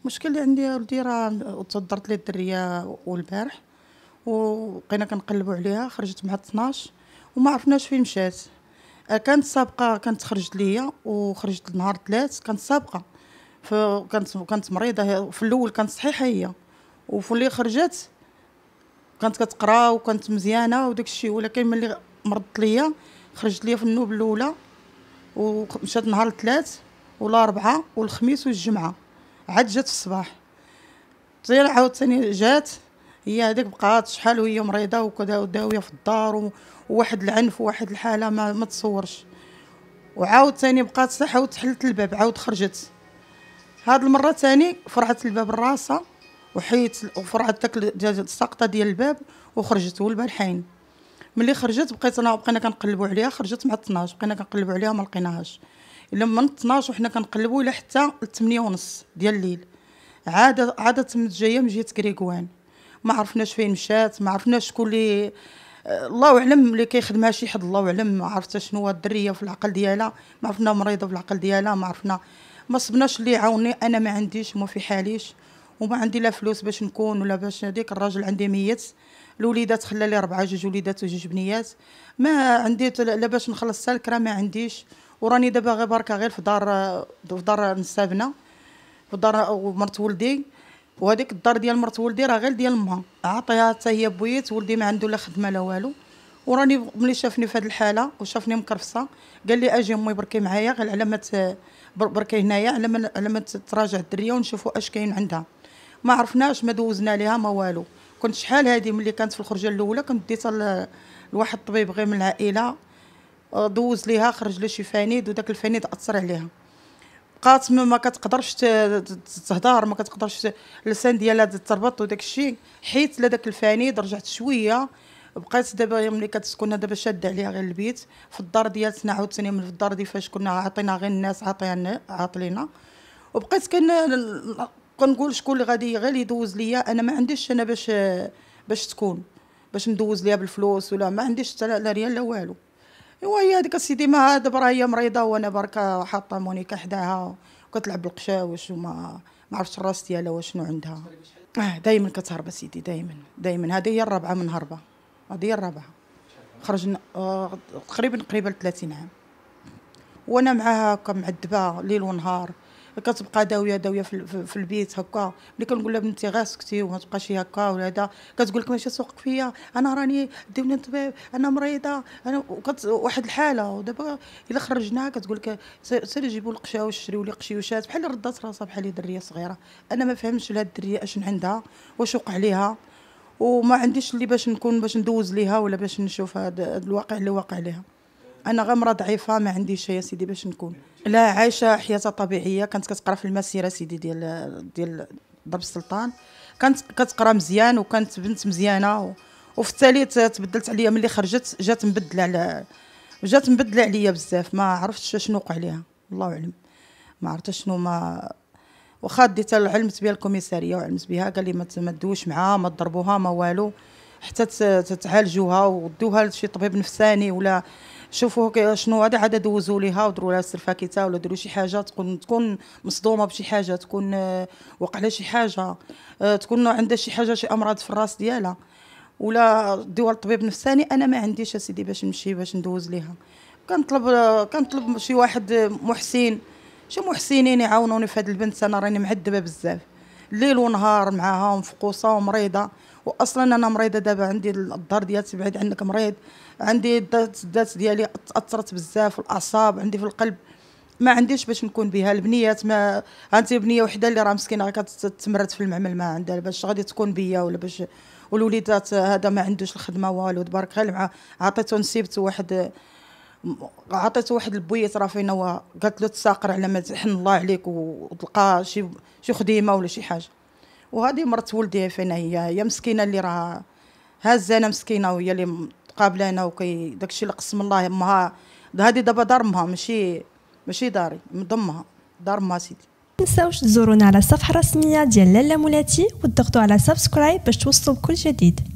المشكل اللي عندي ولدي راه تضرت ليه الدريه والبارح وبقينا كنقلبوا عليها خرجت مع 12 وما عرفناش فين مشات آه، كانت سابقه كانت خرجت ليا وخرجت نهار ثلاث كانت سابقه فكانت كانت مريضه في الاول كانت صحيحه هي وفي اللي خرجت كانت كتقرا وكانت مزيانه وداك الشيء ولكن ملي مرضت ليا خرجت ليا في النوب الاولى ومشات نهار الثلاث والاربعه والخميس والجمعه عاد جات في الصباح طير ثاني جات هي هذيك بقات شحال وهي مريضه وكذا وداويه في الدار وواحد العنف وواحد الحاله ما, ما تصورش وعاود ثاني بقات صحة وتحلت الباب عاود خرجت هاد المره تاني فرعت الباب الراسه وحيت وفرعت داك السقطه ديال الباب وخرجت والبارحين ملي خرجت بقيت انا بقينا كنقلبوا عليها خرجت مع 12 بقينا كنقلبوا عليها ما لقيناهاش الا من 12 وحنا كنقلبوا الى حتى 8 ونص ديال الليل عاده عاده تمت جايه من جهه كريكوان ما عرفناش فين مشات ما عرفناش شكون اللي آه، الله اعلم اللي كيخدمها شي حد الله اعلم ما عرفت شنو الدريه في العقل ديالها ما عرفنا مريضه في العقل ديالها ما عرفنا ما صبناش اللي يعاوني انا ما عنديش وما في حاليش وما عندي لا فلوس باش نكون ولا باش هذيك الراجل عندي ميت الوليدات خلى لي ربعه جوج وليدات وجوج بنيات ما عندي لا باش نخلص السالك راه ما عنديش وراني دابا غير بركه غير في دار في دار نسابنا في دار مرت ولدي وهذيك الدار ديال مرت ولدي راه غير ديال ما عطيها حتى هي بويت ولدي ما عنده لا خدمه لا والو وراني ملي شافني في هذه الحاله وشافني مكرفصه قال لي اجي امي بركي معايا غير على ما بركي هنايا على ما على ما تراجع الدريه ونشوفوا اش كاين عندها ما عرفناش ما دوزنا ليها ما والو كنت شحال هذه ملي كانت في الخرجه الاولى كنت ديتها لواحد الطبيب غير من العائله آه، دوز ليها خرج لي شي فانيد وداك الفانيد اثر عليها بقات ما كتقدرش تهضر ما كتقدرش اللسان ديالها تربط وداك الشيء حيت لداك الفانيد رجعت شويه بقيت دابا ملي كتسكن دابا شاد عليها غير البيت في الدار ديالتنا عاوتاني من الدار دي فاش كنا عاطينا غير الناس عاطينا عاطلينا وبقيت كن كنقول شكون اللي غادي غير يدوز ليا انا ما عنديش انا باش باش تكون باش ندوز ليها بالفلوس ولا ما عنديش حتى لا ريال لا والو ايوا هي هذيك السيدي ما دابا هي مريضه وانا بركه حاطه مونيكا حداها وكتلعب بالقشاوش وما ما عرفتش الراس ديالها واشنو عندها اه دائما كتهرب سيدي دائما دائما هذه هي الرابعه من هربه هذه هي الرابعه خرجنا آه، تقريبا آه قريبه 30 عام وانا معاها كمعذبه ليل ونهار كتبقى داويه داويه في, في البيت هكا ملي كنقول لها بنتي غير سكتي وما تبقاش هكا ولا هذا كتقول لك ماشي سوق فيا انا راني ديوني الطبيب انا مريضه انا وكت واحد الحاله ودابا الا خرجناها كتقول لك سير جيبوا القشاوش شريوا لي قشيوشات بحال ردات راسها بحال دريه صغيره انا ما فهمتش لهاد الدريه اشن عندها واش وقع ليها وما عنديش اللي باش نكون باش ندوز ليها ولا باش نشوف هذا الواقع اللي واقع ليها انا غمره ضعيفه ما عندي شيء سيدي باش نكون لا عايشه حياتها طبيعيه كانت كتقرا في المسيره سيدي ديال ديال ضرب السلطان كانت كتقرا مزيان وكانت بنت مزيانه و... وفي التالي تبدلت عليا ملي خرجت جات مبدله على جات مبدله عليا بزاف ما عرفتش شنو وقع ليها الله اعلم ما عرفتش شنو ما واخا ديتها علمت بها الكوميساريه وعلمت بها قال لي ما تدوش معاها ما تضربوها ما والو حتى تعالجوها ودوها لشي طبيب نفساني ولا شوفوا شنو هذا عاد دوزوا ليها ودروا لها السلفاكيته ولا دروا شي حاجه تكون تكون مصدومه بشي حاجه تكون آه، وقع لها شي حاجه آه، تكون عندها شي حاجه شي امراض في الراس ديالها ولا ديوها الطبيب نفساني انا ما عنديش اسيدي باش نمشي باش ندوز ليها كنطلب آه، كنطلب شي واحد محسن شي محسنين يعاونوني في هاد البنت انا راني معذبه بزاف ليل ونهار معاها ومفقوصه ومريضه واصلا انا مريضه دابا عندي الدار ديالتي بعيد عنك مريض عندي الدات ديالي تاثرت بزاف في الاعصاب عندي في القلب ما عنديش باش نكون بها البنيات ما انت بنيه وحده اللي راه مسكينه كتمرد في المعمل ما عندها باش غادي تكون بيا ولا باش والوليدات هذا ما عندوش الخدمه والو تبارك الله مع عطيته نسيبت واحد عطيته واحد البويه راه فين هو قالت له تساقر على ما تحن الله عليك وتلقى شي شي خديمه ولا شي حاجه وهذه مرت ولدي فينا هي هي مسكينه اللي راه انا مسكينه وهي اللي انا وكي داكشي اللي قسم الله امها هذه دابا دار امها ماشي ماشي داري مضمها ضمها دار امها سيدي تنساوش تزورونا على الصفحه الرسميه ديال لالا مولاتي وتضغطوا على سبسكرايب باش توصلوا بكل جديد